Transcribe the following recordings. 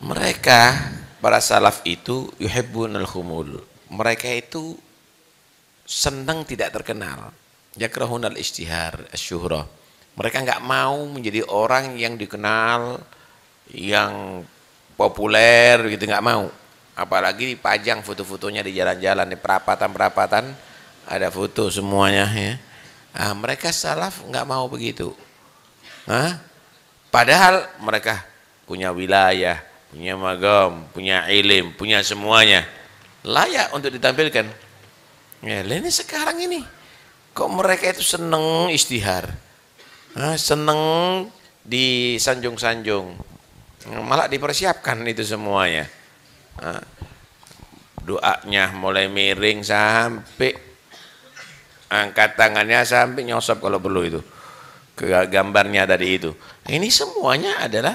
Mereka para salaf itu al khumul. Mereka itu senang tidak terkenal. al-ishtihar asyuhrah. Mereka nggak mau menjadi orang yang dikenal, yang populer gitu nggak mau. Apalagi dipajang foto-fotonya di jalan-jalan, di perapatan-perapatan ada foto semuanya ya. Nah, mereka salaf nggak mau begitu. Hah? Padahal mereka punya wilayah, punya magam, punya ilim, punya semuanya. Layak untuk ditampilkan. Ya, ini sekarang ini kok mereka itu seneng istihar. seneng disanjung-sanjung. Malah dipersiapkan itu semuanya. Doanya mulai miring sampai angkat tangannya sampai nyosop kalau perlu itu gambarnya dari itu. Ini semuanya adalah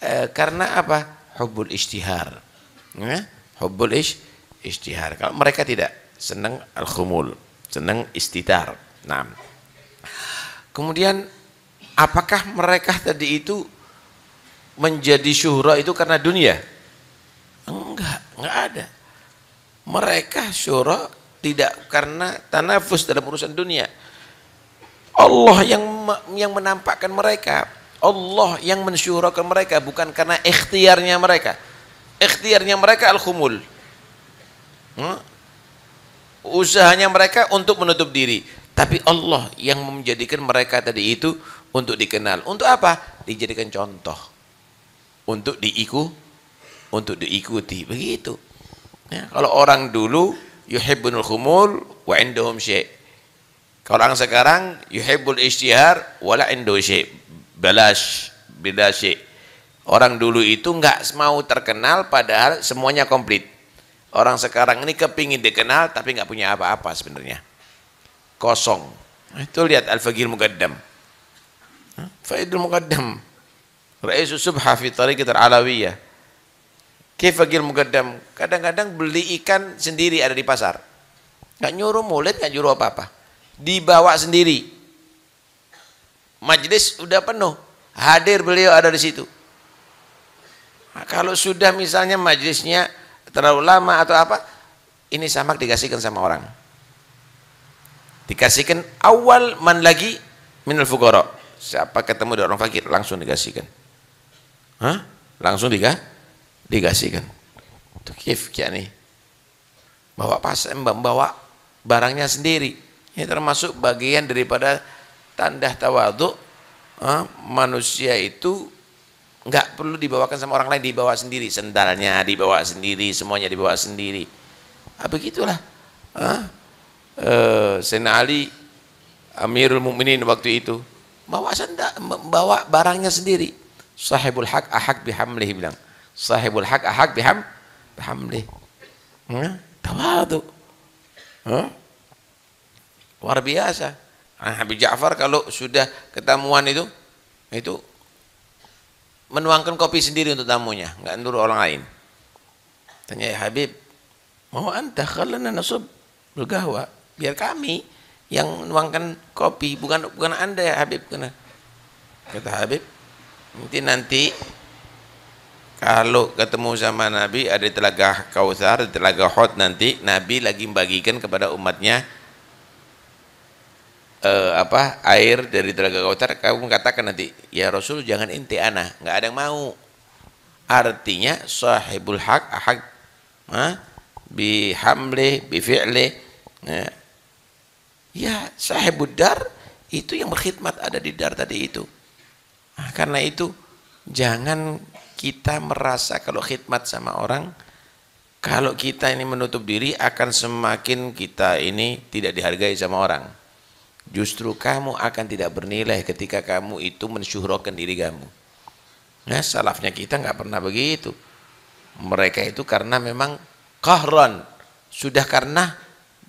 e, karena apa? Hubbul istihar, Ya? Hubbul ish, ishtihar. Kalau mereka tidak senang al-khumul, senang istitar. Nah. Kemudian apakah mereka tadi itu menjadi syuhra itu karena dunia? Enggak, enggak ada. Mereka syuhra tidak karena tanafus dalam urusan dunia Allah yang yang menampakkan mereka. Allah yang mensyuhrakan mereka bukan karena ikhtiarnya mereka. Ikhtiarnya mereka al-khumul. Hmm? Usahanya mereka untuk menutup diri. Tapi Allah yang menjadikan mereka tadi itu untuk dikenal. Untuk apa? Dijadikan contoh. Untuk diiku, untuk diikuti. Begitu. Ya, kalau orang dulu yuhibbunul khumul wa indahum kalau orang sekarang yuhibbul ishtihar wala indu balas bila Orang dulu itu nggak mau terkenal padahal semuanya komplit. Orang sekarang ini kepingin dikenal tapi nggak punya apa-apa sebenarnya. Kosong. Itu lihat Al-Fagir Muqaddam. Faidul Muqaddam. Raisu Subha fi Tariqat Al-Alawiyah. Kifagil Muqaddam. Kadang-kadang beli ikan sendiri ada di pasar. Enggak nyuruh mulut, enggak nyuruh apa-apa dibawa sendiri majlis udah penuh hadir beliau ada di situ nah, kalau sudah misalnya majlisnya terlalu lama atau apa ini sama dikasihkan sama orang dikasihkan awal man lagi minul fukoro siapa ketemu dengan orang fakir langsung dikasihkan Hah? langsung dikah dikasihkan itu kif nih bawa pas bawa barangnya sendiri ini termasuk bagian daripada tanda tawaduk eh, manusia itu nggak perlu dibawakan sama orang lain dibawa sendiri sendalnya dibawa sendiri semuanya dibawa sendiri ah, begitulah ah, eh, Sen Ali Amirul Mukminin waktu itu bawa sendal bawa barangnya sendiri sahibul hak ahak bihamlih bilang sahibul hak ahak biham bihamlih hmm? tawadu hmm? Luar biasa. Nah, Habib Ja'far kalau sudah ketemuan itu, itu menuangkan kopi sendiri untuk tamunya, nggak nuruh orang lain. Tanya ya Habib, mau anta khalana nasub bergahwa, biar kami yang menuangkan kopi, bukan bukan anda ya Habib. Kena. Kata Habib, nanti nanti kalau ketemu sama Nabi ada telaga kausar telaga Hot nanti Nabi lagi membagikan kepada umatnya uh, apa air dari telaga Kautsar kamu katakan nanti ya Rasul jangan inti ana nggak ada yang mau artinya sahibul hak ahak ha? bi fi'le ya. ya sahibul dar itu yang berkhidmat ada di dar tadi itu nah, karena itu jangan kita merasa kalau khidmat sama orang kalau kita ini menutup diri akan semakin kita ini tidak dihargai sama orang Justru kamu akan tidak bernilai ketika kamu itu mensyuhrokan diri kamu. Nah, salafnya kita nggak pernah begitu. Mereka itu karena memang kahron. Sudah karena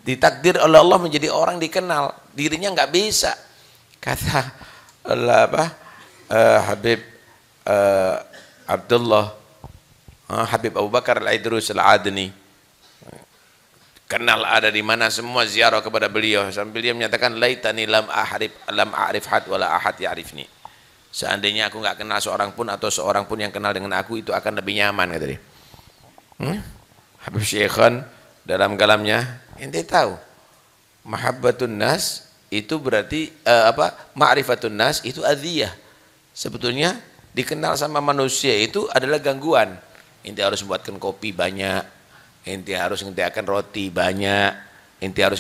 ditakdir oleh Allah menjadi orang dikenal. Dirinya nggak bisa. Kata Allah, apa, uh, Habib uh, Abdullah, uh, Habib Abu Bakar Al-Idrus Al-Adni kenal ada di mana semua ziarah kepada beliau sambil dia menyatakan laitani lam ahrif lam a'rif had wala ahad ya'rifni. Seandainya aku nggak kenal seorang pun atau seorang pun yang kenal dengan aku itu akan lebih nyaman kata dia. Hmm? Habib Syekhan dalam kalamnya ente tahu mahabbatun nas itu berarti uh, apa ma'rifatun nas itu adiyah. Sebetulnya dikenal sama manusia itu adalah gangguan. Ente harus buatkan kopi banyak, Inti harus ngedeakan roti banyak inti harus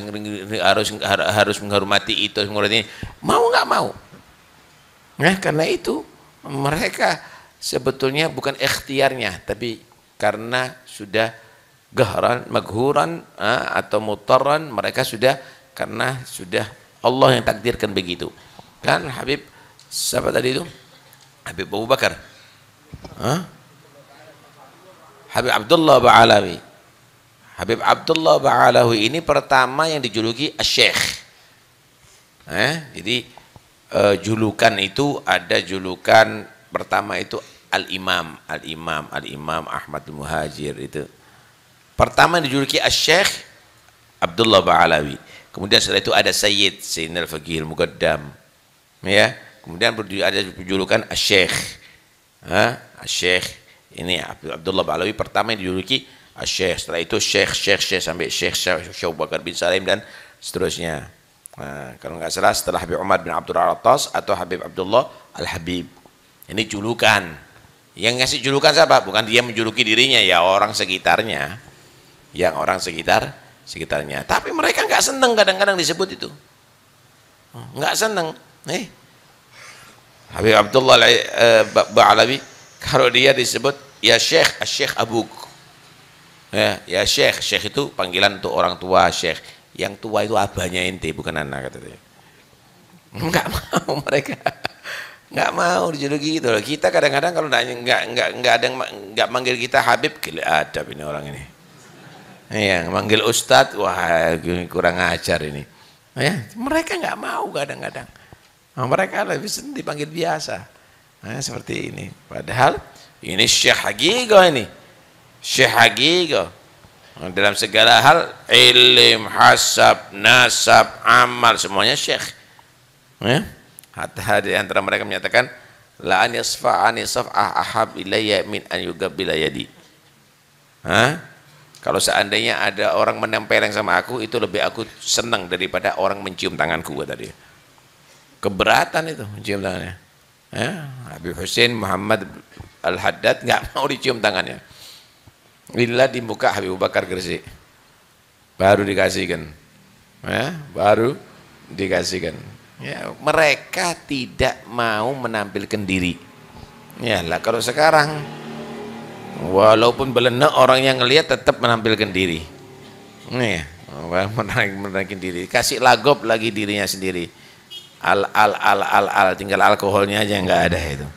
harus harus menghormati itu menghormati ini. mau nggak mau nah karena itu mereka sebetulnya bukan ikhtiarnya tapi karena sudah gahran maghuran atau mutaran mereka sudah karena sudah Allah yang takdirkan begitu kan Habib siapa tadi itu Habib Abu Bakar Hah? Habib Abdullah Ba'alawi Habib Abdullah Ba'alahu ini pertama yang dijuluki asyikh. Eh, jadi eh, julukan itu ada julukan pertama itu Al-Imam, Al-Imam, Al-Imam Ahmad Muhajir itu. Pertama dijuluki asyikh Abdullah Ba'alawi. Kemudian setelah itu ada Sayyid, Sayyid Al-Faqih Ya. Kemudian ada julukan asyikh, eh, asyikh. ini Abdullah Ba'alawi pertama yang dijuluki Ah, Syekh setelah itu Syekh Syekh Syekh sampai Syekh Syekh Syekh Bakar bin Salim dan seterusnya nah, kalau nggak salah setelah Habib Umar bin Abdul Aratas atau Habib Abdullah Al Habib ini julukan yang ngasih julukan siapa bukan dia menjuluki dirinya ya orang sekitarnya yang orang sekitar sekitarnya tapi mereka nggak seneng kadang-kadang disebut itu hmm, nggak seneng eh Habib Abdullah al eh, Ba'alawi kalau dia disebut ya Syekh Syekh Abu. Ya, ya Syekh, Syekh itu panggilan untuk orang tua Syekh. Yang tua itu abahnya inti, bukan anak Katanya dia. Enggak mau mereka. Enggak mau dijuluki gitu loh. Kita kadang-kadang kalau enggak enggak enggak enggak ada nggak manggil kita Habib, gila adab ini orang ini. Iya, manggil ustadz, wah kurang ajar ini. Ya, mereka enggak mau kadang-kadang. Nah, mereka lebih senang dipanggil biasa. Nah, seperti ini. Padahal ini Syekh Hagigo ini Syekh Hagiga dalam segala hal ilim, hasab, nasab, amal semuanya syekh. Ya. Hatta di antara mereka menyatakan la an an saf'ah ahab ilayya min an yugabbila yadi. ha Kalau seandainya ada orang menempel yang sama aku itu lebih aku senang daripada orang mencium tanganku tadi. Keberatan itu mencium tangannya. Ya, Habib Hussein Muhammad Al-Haddad nggak mau dicium tangannya. Lillah dibuka Habib Bakar Gresik. Baru dikasihkan. Ya, baru dikasihkan. Ya, mereka tidak mau menampilkan diri. Ya, lah kalau sekarang walaupun belena orang yang ngelihat tetap menampilkan diri. Nih, menarik menarik diri. Kasih lagop lagi dirinya sendiri. Al al al al al tinggal alkoholnya aja nggak ada itu.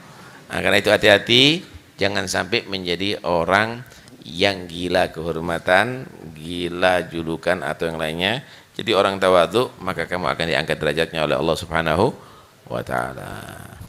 Nah, karena itu hati-hati jangan sampai menjadi orang yang gila kehormatan, gila julukan atau yang lainnya. Jadi orang tawadhu maka kamu akan diangkat derajatnya oleh Allah Subhanahu wa taala.